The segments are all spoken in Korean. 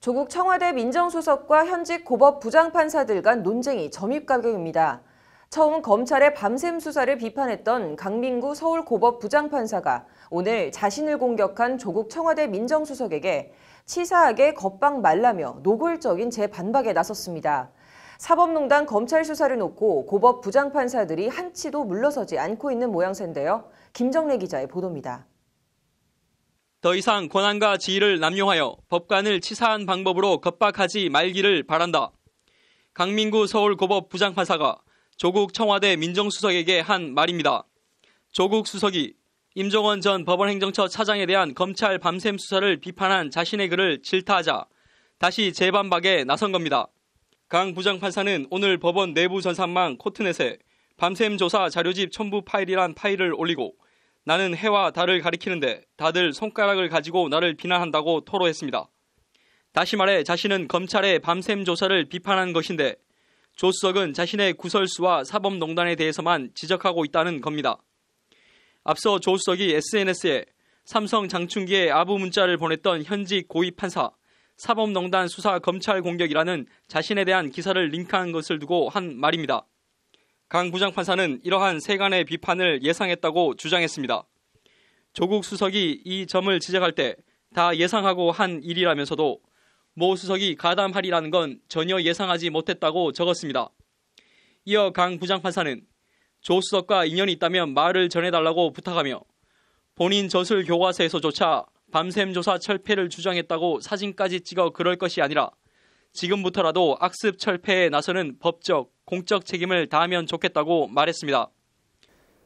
조국 청와대 민정수석과 현직 고법 부장판사들 간 논쟁이 점입가격입니다. 처음 검찰의 밤샘 수사를 비판했던 강민구 서울 고법 부장판사가 오늘 자신을 공격한 조국 청와대 민정수석에게 치사하게 겁박 말라며 노골적인 재반박에 나섰습니다. 사법농단 검찰 수사를 놓고 고법 부장판사들이 한치도 물러서지 않고 있는 모양새인데요. 김정래 기자의 보도입니다. 더 이상 권한과 지위를 남용하여 법관을 치사한 방법으로 겁박하지 말기를 바란다. 강민구 서울고법 부장판사가 조국 청와대 민정수석에게 한 말입니다. 조국 수석이 임종원 전 법원행정처 차장에 대한 검찰 밤샘 수사를 비판한 자신의 글을 질타하자 다시 재반박에 나선 겁니다. 강 부장판사는 오늘 법원 내부 전산망 코트넷에 밤샘 조사 자료집 첨부 파일이란 파일을 올리고 나는 해와 달을 가리키는데 다들 손가락을 가지고 나를 비난한다고 토로했습니다. 다시 말해 자신은 검찰의 밤샘 조사를 비판한 것인데 조수석은 자신의 구설수와 사법농단에 대해서만 지적하고 있다는 겁니다. 앞서 조수석이 SNS에 삼성 장충기에 아부 문자를 보냈던 현직 고위 판사 사법농단 수사 검찰 공격이라는 자신에 대한 기사를 링크한 것을 두고 한 말입니다. 강 부장판사는 이러한 세간의 비판을 예상했다고 주장했습니다. 조국 수석이 이 점을 지적할 때 다 예상하고 한 일이라면서도 모 수석이 가담하리라는 건 전혀 예상하지 못했다고 적었습니다. 이어 강 부장판사는 조 수석과 인연이 있다면 말을 전해달라고 부탁하며 본인 저술 교과서에서조차 밤샘 조사 철폐를 주장했다고 사진까지 찍어 그럴 것이 아니라 지금부터라도 악습 철폐에 나서는 법적, 공적 책임을 다하면 좋겠다고 말했습니다.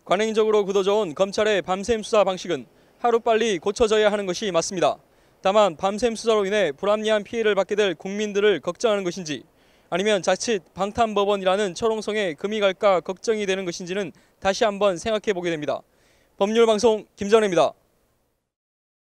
관행적으로 굳어져온 검찰의 밤샘 수사 방식은 하루빨리 고쳐져야 하는 것이 맞습니다. 다만 밤샘 수사로 인해 불합리한 피해를 받게 될 국민들을 걱정하는 것인지 아니면 자칫 방탄법원이라는 철옹성에 금이 갈까 걱정이 되는 것인지는 다시 한번 생각해 보게 됩니다. 법률방송 김전혜입니다.